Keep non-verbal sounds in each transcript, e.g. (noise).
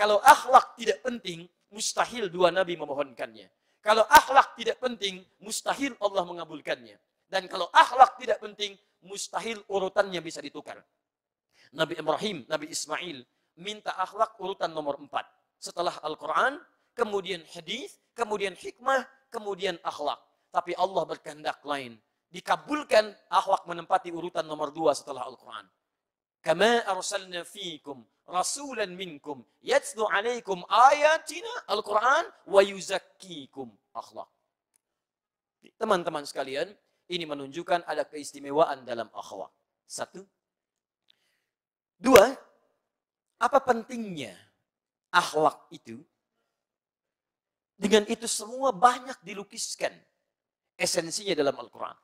Kalau akhlak tidak penting, mustahil dua nabi memohonkannya. Kalau akhlak tidak penting, mustahil Allah mengabulkannya. Dan kalau akhlak tidak penting, mustahil urutannya bisa ditukar. Nabi Ibrahim, Nabi Ismail minta akhlak urutan nomor empat. Setelah Al-Quran, kemudian hadis, kemudian hikmah, kemudian akhlak. Tapi Allah berkehendak lain. Dikabulkan akhlak menempati urutan nomor dua setelah Al-Quran. Kama arsalna fikum rasulan minkum yatlu alaikum ayatina Al-Quran wa yuzakkikum akhlak. Teman-teman sekalian, ini menunjukkan ada keistimewaan dalam akhwat. Satu. Dua, apa pentingnya akhlak itu? Dengan itu semua banyak dilukiskan esensinya dalam Al-Quran.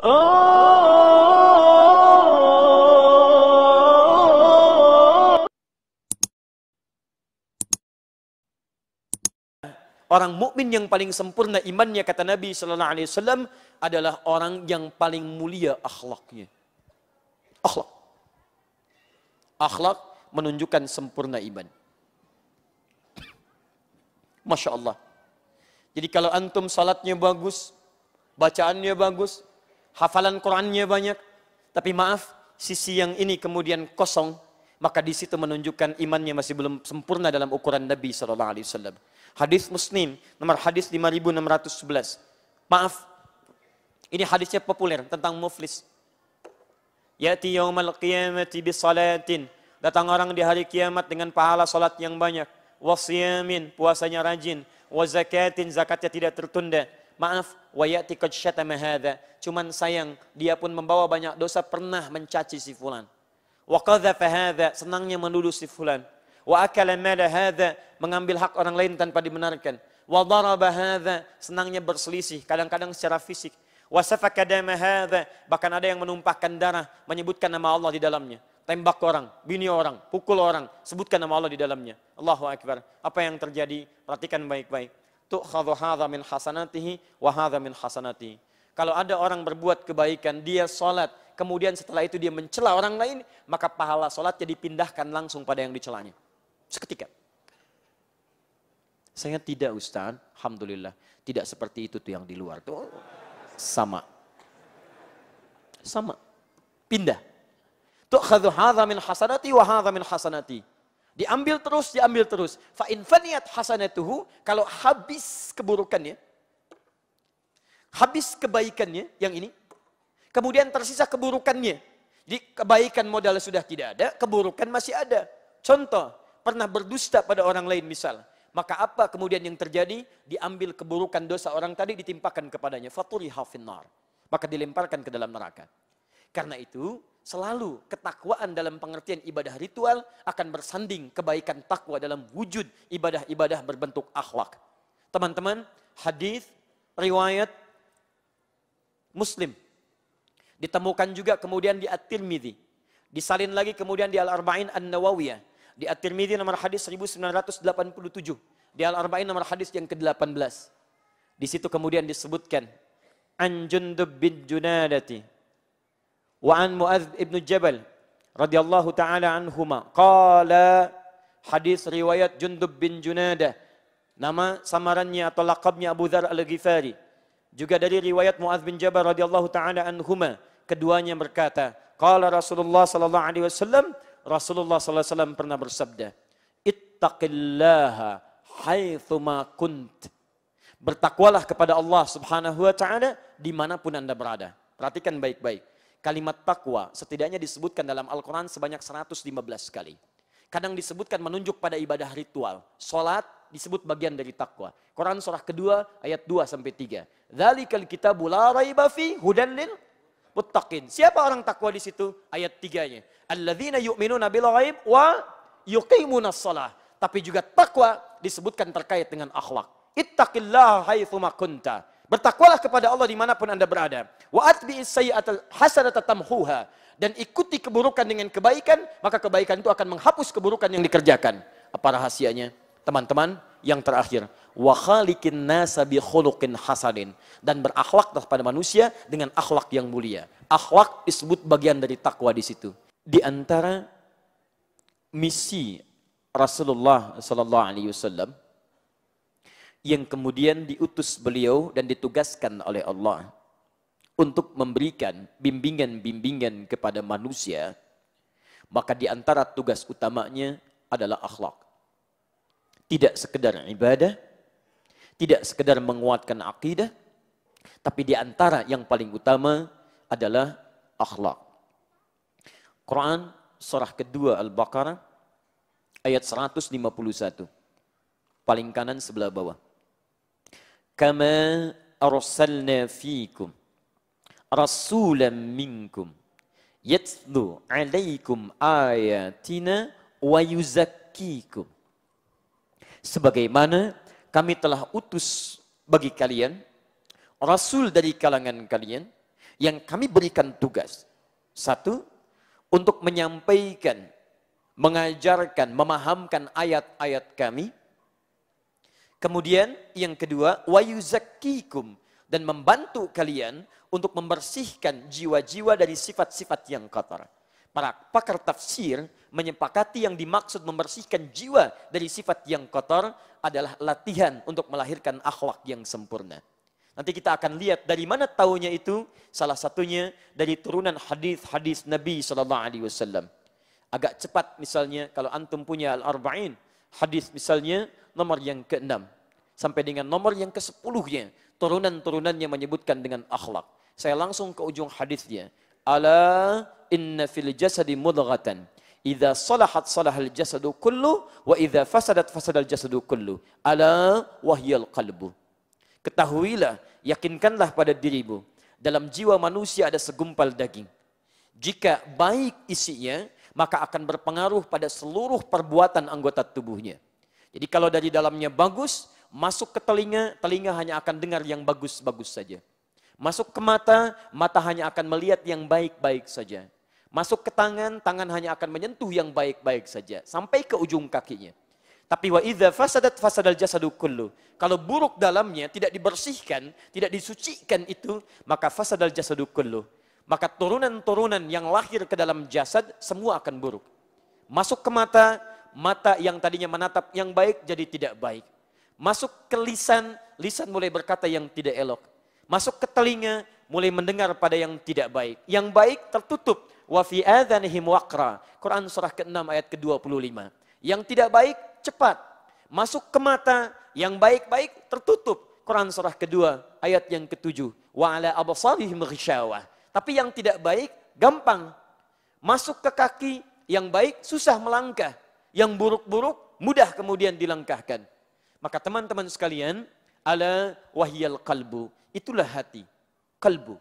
Oh. orang mukmin yang paling sempurna imannya kata Nabi sallallahu alaihi wasallam adalah orang yang paling mulia akhlaknya. Akhlak. Akhlak menunjukkan sempurna iman. Masya Allah. Jadi kalau antum salatnya bagus, bacaannya bagus, hafalan Qurannya banyak, tapi maaf, sisi yang ini kemudian kosong, maka di situ menunjukkan imannya masih belum sempurna dalam ukuran Nabi Shallallahu Alaihi Wasallam. Hadis Muslim, nomor hadis 5611. Maaf, ini hadisnya populer tentang muflis. Yati yaumal qiyamati bisalatin. Datang orang di hari kiamat dengan pahala salat yang banyak. Wasiyamin, puasanya rajin. Wazakatin, zakatnya tidak tertunda. Maaf, wayati qad syatama hadha. Cuman sayang, dia pun membawa banyak dosa pernah mencaci si fulan. Wa senangnya menuduh si fulan Wa akala mala hadha, mengambil hak orang lain tanpa dibenarkan. Wa daraba hadha, senangnya berselisih, kadang-kadang secara fisik. Wa safaka dama hadha, bahkan ada yang menumpahkan darah, menyebutkan nama Allah di dalamnya. Tembak orang, bini orang, pukul orang, sebutkan nama Allah di dalamnya. Allahu Akbar. Apa yang terjadi? Perhatikan baik-baik. Tu'khadhu hadha min hasanatihi wa hadha min hasanatihi. Kalau ada orang berbuat kebaikan, dia sholat, kemudian setelah itu dia mencela orang lain, maka pahala sholatnya dipindahkan langsung pada yang dicelanya. Seketika. Saya tidak Ustaz, Alhamdulillah. Tidak seperti itu tuh yang di luar. Tuh, sama. Sama. Pindah. Tu'khadhu hadha min hasanati wa hadha min hasanati. Diambil terus, diambil terus. fain faniyat hasanatuhu, kalau habis keburukannya, habis kebaikannya yang ini, kemudian tersisa keburukannya. Jadi kebaikan modal sudah tidak ada, keburukan masih ada. Contoh, pernah berdusta pada orang lain misal. Maka apa kemudian yang terjadi? Diambil keburukan dosa orang tadi ditimpakan kepadanya. Faturi hafinar. Maka dilemparkan ke dalam neraka. Karena itu selalu ketakwaan dalam pengertian ibadah ritual akan bersanding kebaikan takwa dalam wujud ibadah-ibadah berbentuk akhlak. Teman-teman, hadis riwayat Muslim ditemukan juga kemudian di At-Tirmidzi, disalin lagi kemudian di Al-Arba'in An-Nawawiyah, di At-Tirmidzi nomor hadis 1987. Di Al-Arba'in nomor hadis yang ke-18. Di situ kemudian disebutkan An Jundub bin Junadati wa an Muadz ibn Jabal radhiyallahu taala anhuma qala hadis riwayat Jundub bin Junadah nama samarannya atau lakabnya Abu Dhar Al-Ghifari juga dari riwayat Muadz bin Jabal radhiyallahu taala anhuma keduanya berkata qala Rasulullah sallallahu alaihi wasallam Rasulullah SAW pernah bersabda, Ittaqillaha haithuma kunt. Bertakwalah kepada Allah Subhanahu wa taala dimanapun Anda berada. Perhatikan baik-baik. Kalimat takwa setidaknya disebutkan dalam Al-Qur'an sebanyak 115 kali. Kadang disebutkan menunjuk pada ibadah ritual. Salat disebut bagian dari takwa. Quran surah kedua ayat 2 sampai 3. Dzalikal kitabu la raiba fi hudan lil muttaqin. Siapa orang takwa di situ? Ayat tiganya. Alladzina yu'minuna bil ghaib wa yuqimuna shalah. Tapi juga takwa disebutkan terkait dengan akhlak. Ittaqillah haitsuma kunta. Bertakwalah kepada Allah dimanapun anda berada. Wa atbi'is sayyi'atal hasanata tamhuha. Dan ikuti keburukan dengan kebaikan, maka kebaikan itu akan menghapus keburukan yang dikerjakan. Apa rahasianya? Teman-teman, yang terakhir wa khaliqin nasa bi dan berakhlak pada manusia dengan akhlak yang mulia. Akhlak disebut bagian dari takwa di situ. Di antara misi Rasulullah sallallahu alaihi wasallam yang kemudian diutus beliau dan ditugaskan oleh Allah untuk memberikan bimbingan-bimbingan kepada manusia, maka di antara tugas utamanya adalah akhlak. Tidak sekedar ibadah, tidak sekedar menguatkan akidah, tapi di antara yang paling utama adalah akhlak. Quran surah kedua Al-Baqarah ayat 151. Paling kanan sebelah bawah. Kama arsalna fikum rasulan minkum yatlu alaikum ayatina wa yuzakkikum. Sebagaimana kami telah utus bagi kalian rasul dari kalangan kalian yang kami berikan tugas. Satu, untuk menyampaikan, mengajarkan, memahamkan ayat-ayat kami. Kemudian yang kedua, wa dan membantu kalian untuk membersihkan jiwa-jiwa dari sifat-sifat yang kotor. Para pakar tafsir menyepakati yang dimaksud membersihkan jiwa dari sifat yang kotor adalah latihan untuk melahirkan akhlak yang sempurna. Nanti kita akan lihat dari mana tahunya itu. Salah satunya dari turunan hadis-hadis Nabi Shallallahu Alaihi Wasallam. Agak cepat misalnya kalau antum punya al-arba'in hadis misalnya nomor yang ke-6 sampai dengan nomor yang ke 10 ya turunan-turunannya menyebutkan dengan akhlak. Saya langsung ke ujung hadisnya. Ala inna fil jasadi mudghatan. Idza salahat salahal jasadu kullu wa idza fasadat fasadal jasadu kullu. Ala wahyal qalbu. Ketahuilah, yakinkanlah pada dirimu. Dalam jiwa manusia ada segumpal daging. Jika baik isinya, maka akan berpengaruh pada seluruh perbuatan anggota tubuhnya. Jadi kalau dari dalamnya bagus, masuk ke telinga, telinga hanya akan dengar yang bagus-bagus saja. Masuk ke mata, mata hanya akan melihat yang baik-baik saja. Masuk ke tangan, tangan hanya akan menyentuh yang baik-baik saja. Sampai ke ujung kakinya. Tapi wa idza fasadat fasadal jasadu kullu. Kalau buruk dalamnya tidak dibersihkan, tidak disucikan itu, maka fasadal jasadu kullu. Maka turunan-turunan yang lahir ke dalam jasad semua akan buruk. Masuk ke mata, mata yang tadinya menatap yang baik jadi tidak baik. Masuk ke lisan, lisan mulai berkata yang tidak elok masuk ke telinga, mulai mendengar pada yang tidak baik. Yang baik tertutup. Wa fi adhanihim waqra. Quran surah ke-6 ayat ke-25. Yang tidak baik cepat masuk ke mata, yang baik-baik tertutup. Quran surah kedua ayat yang ketujuh. Wa ala absarihim ghisyawah. Tapi yang tidak baik gampang masuk ke kaki, yang baik susah melangkah, yang buruk-buruk mudah kemudian dilangkahkan. Maka teman-teman sekalian, ala wahyal qalbu itulah hati, kalbu.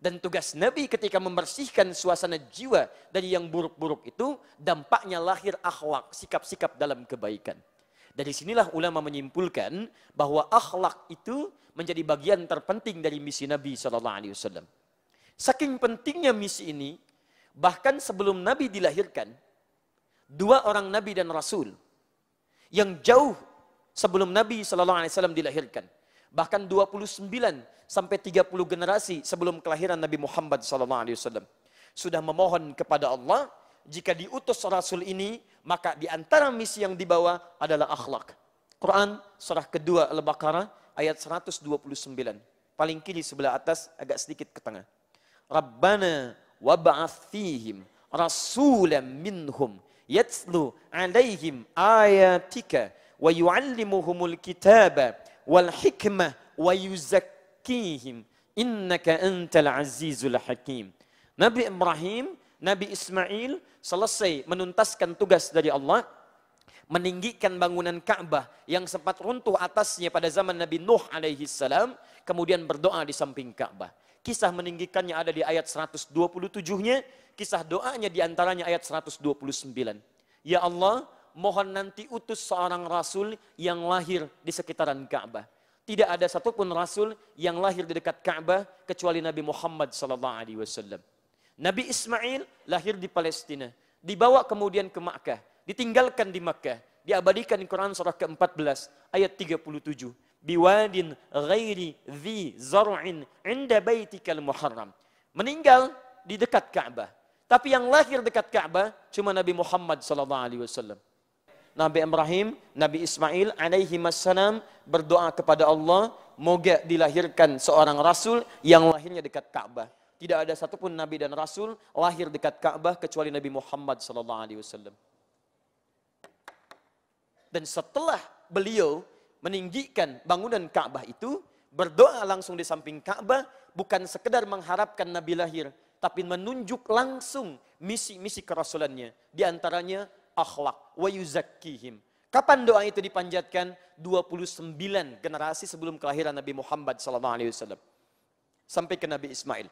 Dan tugas Nabi ketika membersihkan suasana jiwa dari yang buruk-buruk itu, dampaknya lahir akhlak, sikap-sikap dalam kebaikan. Dari sinilah ulama menyimpulkan bahwa akhlak itu menjadi bagian terpenting dari misi Nabi saw. Saking pentingnya misi ini, bahkan sebelum Nabi dilahirkan, dua orang Nabi dan Rasul yang jauh sebelum Nabi saw dilahirkan, bahkan 29 sampai 30 generasi sebelum kelahiran Nabi Muhammad SAW. Sudah memohon kepada Allah, jika diutus Rasul ini, maka di antara misi yang dibawa adalah akhlak. Quran surah kedua Al-Baqarah ayat 129. Paling kiri sebelah atas, agak sedikit ke tengah. Rabbana wab'ath fihim rasulam minhum yatslu alaihim ayatika wa yu'allimuhumul kitabah wal hikmah wa yuzakkihim innaka antal azizul hakim. Nabi Ibrahim, Nabi Ismail selesai menuntaskan tugas dari Allah meninggikan bangunan Ka'bah yang sempat runtuh atasnya pada zaman Nabi Nuh alaihi salam, kemudian berdoa di samping Ka'bah. Kisah meninggikannya ada di ayat 127-nya, kisah doanya di antaranya ayat 129. Ya Allah, mohon nanti utus seorang rasul yang lahir di sekitaran Ka'bah. Tidak ada satupun rasul yang lahir di dekat Ka'bah kecuali Nabi Muhammad sallallahu alaihi wasallam. Nabi Ismail lahir di Palestina, dibawa kemudian ke Makkah, ditinggalkan di Makkah, diabadikan di Quran surah ke-14 ayat 37. Biwadin ghairi dhi zar'in inda baitikal muharram. Meninggal di dekat Ka'bah. Tapi yang lahir dekat Ka'bah cuma Nabi Muhammad sallallahu alaihi wasallam. Nabi Ibrahim, Nabi Ismail alaihi wassalam berdoa kepada Allah, moga dilahirkan seorang rasul yang lahirnya dekat Ka'bah. Tidak ada satupun nabi dan rasul lahir dekat Ka'bah kecuali Nabi Muhammad sallallahu alaihi wasallam. Dan setelah beliau meninggikan bangunan Ka'bah itu, berdoa langsung di samping Ka'bah bukan sekedar mengharapkan nabi lahir, tapi menunjuk langsung misi-misi kerasulannya. Di antaranya akhlak wa yuzakkihim. Kapan doa itu dipanjatkan? 29 generasi sebelum kelahiran Nabi Muhammad sallallahu alaihi wasallam. Sampai ke Nabi Ismail.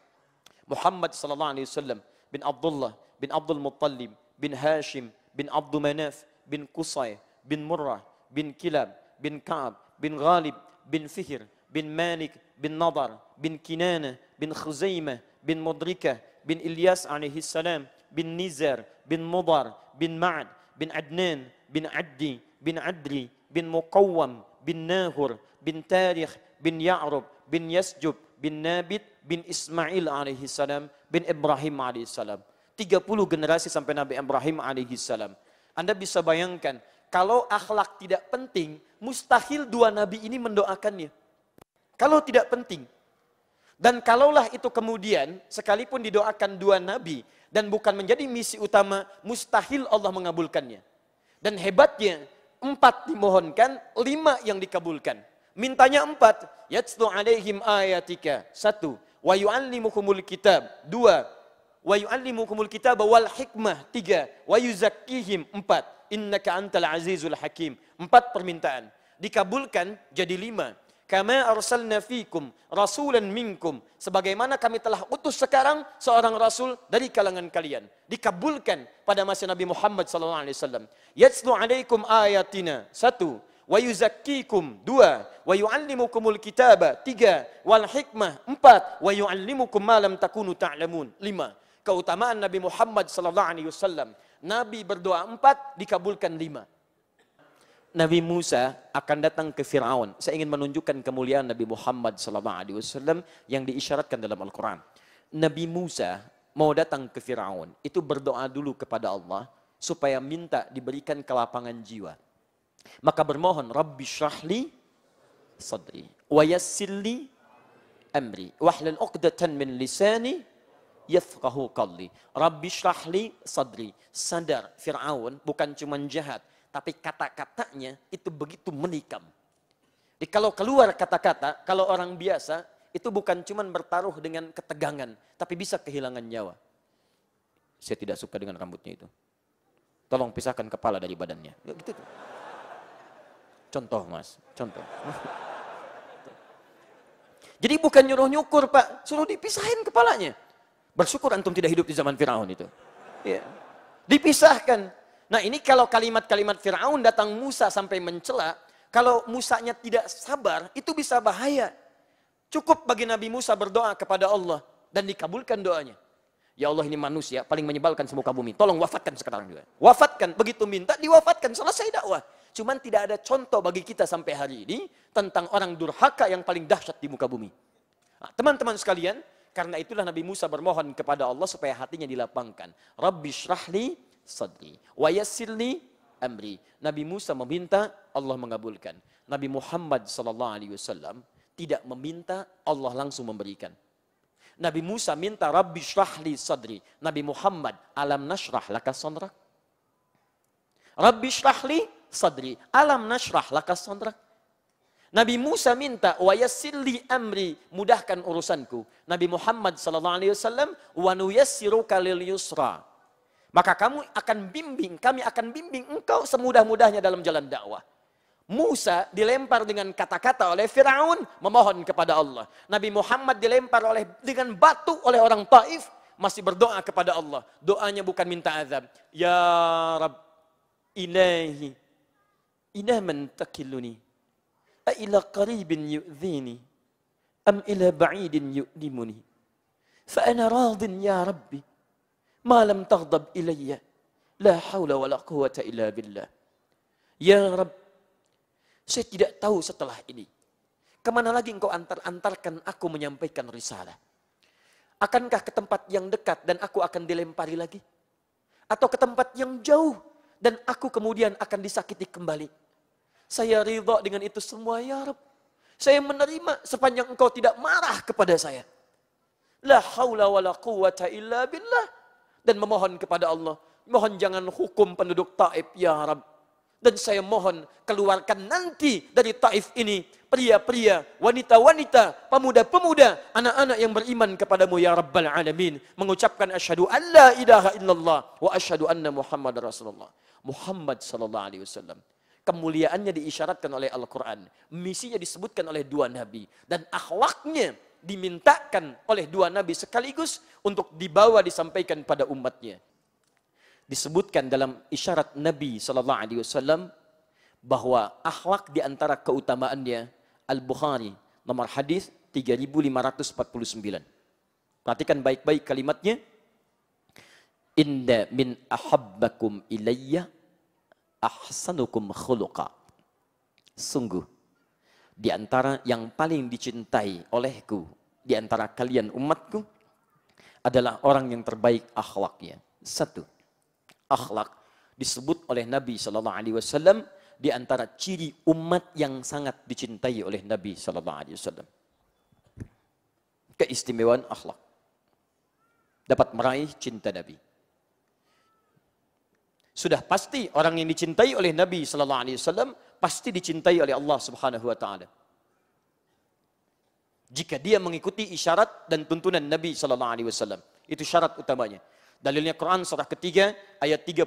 Muhammad sallallahu alaihi wasallam bin Abdullah bin Abdul Muttalib bin Hashim bin Abdul Manaf bin Qusay bin Murrah bin Kilab bin Ka'ab bin Ghalib bin Fihr bin Malik bin Nadar bin Kinana bin Khuzaimah bin Mudrika bin Ilyas alaihi salam bin Nizar bin Mudar, bin Ma'ad, bin Adnan, bin Addi, bin Adri, bin Muqawwam, bin Nahur, bin Tarikh, bin Ya'rub, bin Yasjub, bin Nabit, bin Ismail alaihi salam, bin Ibrahim alaihi salam. 30 generasi sampai Nabi Ibrahim alaihi salam. Anda bisa bayangkan, kalau akhlak tidak penting, mustahil dua nabi ini mendoakannya. Kalau tidak penting, dan kalaulah itu kemudian sekalipun didoakan dua nabi dan bukan menjadi misi utama, mustahil Allah mengabulkannya. Dan hebatnya, empat dimohonkan, lima yang dikabulkan. Mintanya empat, yatslu alaihim ayatika, satu, wa yu'allimuhumul kitab, dua, wa yu'allimuhumul kitab wal hikmah, tiga, wa yuzakkihim, empat, innaka antal azizul hakim. Empat permintaan. Dikabulkan jadi lima Kama arsalna fikum rasulan minkum. Sebagaimana kami telah utus sekarang seorang rasul dari kalangan kalian. Dikabulkan pada masa Nabi Muhammad sallallahu alaihi wasallam. Yatslu alaikum ayatina. Satu, wa yuzakkikum dua wa yuallimukumul kitaba tiga wal hikmah empat wa yuallimukum ma lam takunu ta'lamun lima keutamaan Nabi Muhammad sallallahu alaihi wasallam Nabi berdoa empat dikabulkan lima Nabi Musa akan datang ke Firaun. Saya ingin menunjukkan kemuliaan Nabi Muhammad SAW yang diisyaratkan dalam Al-Quran. Nabi Musa mau datang ke Firaun, itu berdoa dulu kepada Allah supaya minta diberikan kelapangan jiwa. Maka bermohon, Rabbi syrahli sadri, wa yassilli amri, wahlal uqdatan min lisani yafqahu qalli. Rabbi syrahli sadri. Sadar Firaun bukan cuma jahat, tapi kata-katanya itu begitu menikam. Jadi kalau keluar kata-kata, kalau orang biasa, itu bukan cuma bertaruh dengan ketegangan, tapi bisa kehilangan nyawa. Saya tidak suka dengan rambutnya itu. Tolong pisahkan kepala dari badannya. Ya, gitu. Contoh mas, contoh. (laughs) Jadi bukan nyuruh nyukur pak, suruh dipisahin kepalanya. Bersyukur antum tidak hidup di zaman Firaun itu. Ya. Dipisahkan, Nah ini kalau kalimat-kalimat Fir'aun datang Musa sampai mencela, kalau Musanya tidak sabar, itu bisa bahaya. Cukup bagi Nabi Musa berdoa kepada Allah dan dikabulkan doanya. Ya Allah ini manusia paling menyebalkan semuka bumi. Tolong wafatkan sekarang juga. Wafatkan, begitu minta diwafatkan, selesai dakwah. Cuman tidak ada contoh bagi kita sampai hari ini tentang orang durhaka yang paling dahsyat di muka bumi. Ah, teman-teman nah, sekalian, karena itulah Nabi Musa bermohon kepada Allah supaya hatinya dilapangkan. Rabbi syrahli sadri. Wa yassirli amri. Nabi Musa meminta, Allah mengabulkan. Nabi Muhammad sallallahu alaihi wasallam tidak meminta, Allah langsung memberikan. Nabi Musa minta Rabbi syrahli sadri. Nabi Muhammad alam nashrah laka sonrak Rabbi syrahli sadri. Alam nashrah laka sonrak Nabi Musa minta wa yassirli amri mudahkan urusanku. Nabi Muhammad sallallahu alaihi wasallam wa nuyassiruka lil yusra. Maka kamu akan bimbing, kami akan bimbing engkau semudah-mudahnya dalam jalan dakwah. Musa dilempar dengan kata-kata oleh Firaun memohon kepada Allah. Nabi Muhammad dilempar oleh dengan batu oleh orang Taif masih berdoa kepada Allah. Doanya bukan minta azab. Ya Rabb, ilahi ila man takiluni a ila qaribin yu'dhini am ila ba'idin yu'limuni fa ana radin ya Rabbi malam taghdab ilayya la haula wala quwata illa billah ya rab saya tidak tahu setelah ini kemana lagi engkau antar-antarkan aku menyampaikan risalah akankah ke tempat yang dekat dan aku akan dilempari lagi atau ke tempat yang jauh dan aku kemudian akan disakiti kembali saya ridho dengan itu semua ya rab saya menerima sepanjang engkau tidak marah kepada saya la haula wala quwata illa billah dan memohon kepada Allah. Mohon jangan hukum penduduk Taif ya Rabb. Dan saya mohon keluarkan nanti dari Taif ini pria-pria, wanita-wanita, pemuda-pemuda, anak-anak yang beriman kepadamu ya Rabbal Alamin. Mengucapkan asyhadu an la ilaha illallah wa asyhadu anna Muhammad Rasulullah. Muhammad sallallahu alaihi wasallam. Kemuliaannya diisyaratkan oleh Al-Quran. Misinya disebutkan oleh dua nabi. Dan akhlaknya dimintakan oleh dua nabi sekaligus untuk dibawa disampaikan pada umatnya. Disebutkan dalam isyarat Nabi sallallahu alaihi wasallam bahwa akhlak di antara keutamaannya Al-Bukhari nomor hadis 3549. Perhatikan baik-baik kalimatnya. Inda min ahabbakum ilayya ahsanukum khuluqa. Sungguh di antara yang paling dicintai olehku di antara kalian umatku adalah orang yang terbaik akhlaknya. Satu, akhlak disebut oleh Nabi Shallallahu Alaihi Wasallam di antara ciri umat yang sangat dicintai oleh Nabi Shallallahu Alaihi Wasallam. Keistimewaan akhlak dapat meraih cinta Nabi. Sudah pasti orang yang dicintai oleh Nabi Shallallahu Alaihi Wasallam pasti dicintai oleh Allah Subhanahu wa taala. Jika dia mengikuti isyarat dan tuntunan Nabi sallallahu alaihi wasallam, itu syarat utamanya. Dalilnya Quran surah ketiga ayat 31,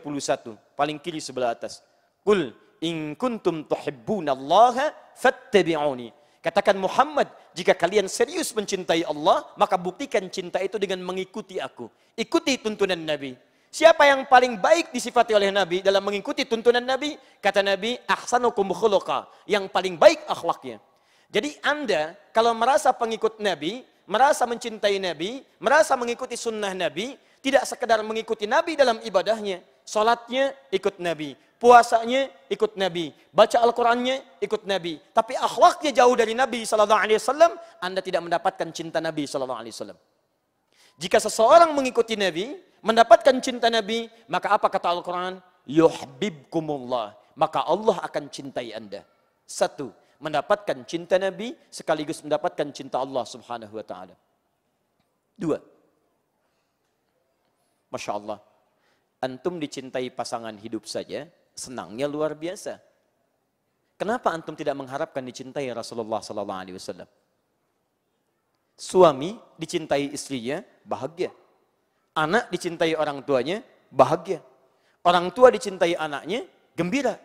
paling kiri sebelah atas. Qul in kuntum tuhibbunallaha fattabi'uni. Katakan Muhammad, jika kalian serius mencintai Allah, maka buktikan cinta itu dengan mengikuti aku. Ikuti tuntunan Nabi. Siapa yang paling baik disifati oleh Nabi dalam mengikuti tuntunan Nabi? Kata Nabi, ahsanukum khuluqa, yang paling baik akhlaknya. Jadi Anda kalau merasa pengikut Nabi, merasa mencintai Nabi, merasa mengikuti sunnah Nabi, tidak sekedar mengikuti Nabi dalam ibadahnya, Sholatnya ikut Nabi. Puasanya ikut Nabi. Baca Al-Qurannya ikut Nabi. Tapi akhlaknya jauh dari Nabi SAW. Anda tidak mendapatkan cinta Nabi SAW. Jika seseorang mengikuti Nabi, mendapatkan cinta Nabi, maka apa kata Al-Quran? Yuhbibkumullah. Maka Allah akan cintai anda. Satu, mendapatkan cinta Nabi sekaligus mendapatkan cinta Allah subhanahu wa ta'ala. Dua. Masya Allah. Antum dicintai pasangan hidup saja, senangnya luar biasa. Kenapa antum tidak mengharapkan dicintai Rasulullah sallallahu alaihi wasallam? Suami dicintai istrinya, bahagia. Anak dicintai orang tuanya, bahagia. Orang tua dicintai anaknya, gembira.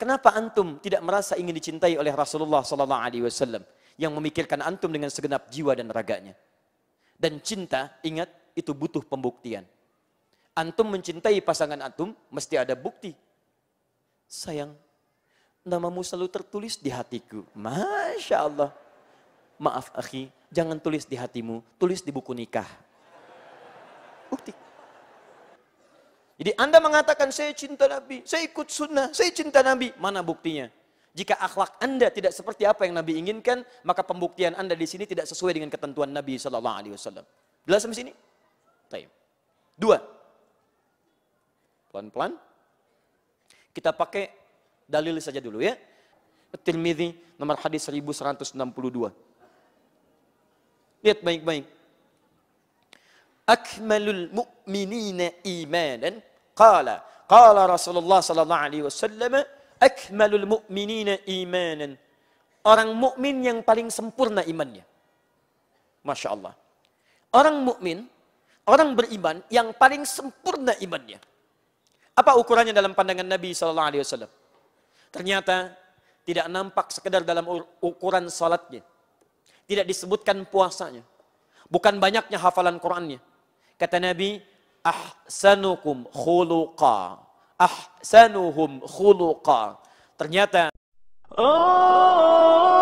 Kenapa antum tidak merasa ingin dicintai oleh Rasulullah sallallahu alaihi wasallam yang memikirkan antum dengan segenap jiwa dan raganya? Dan cinta, ingat, itu butuh pembuktian. Antum mencintai pasangan antum mesti ada bukti. Sayang, namamu selalu tertulis di hatiku. Masya Allah. Maaf akhi, jangan tulis di hatimu, tulis di buku nikah. Jadi Anda mengatakan saya cinta Nabi, saya ikut sunnah, saya cinta Nabi. Mana buktinya? Jika akhlak Anda tidak seperti apa yang Nabi inginkan, maka pembuktian Anda di sini tidak sesuai dengan ketentuan Nabi Shallallahu Alaihi Wasallam. Jelas sampai sini? Baik. Dua. Pelan-pelan. Kita pakai dalil saja dulu ya. Tirmidzi nomor hadis 1162. Lihat baik-baik. Akmalul mu'minina imanan Qala, qala Rasulullah sallallahu alaihi wasallam, akmalul mu'minina imanan. Orang mukmin yang paling sempurna imannya. Masya Allah. Orang mukmin, orang beriman yang paling sempurna imannya. Apa ukurannya dalam pandangan Nabi Sallallahu Alaihi Wasallam? Ternyata tidak nampak sekedar dalam ukuran salatnya. Tidak disebutkan puasanya. Bukan banyaknya hafalan Qur'annya. Kata Nabi, ahsanukum khuluqa. Ahsanuhum khuluqa. Ternyata. Oh.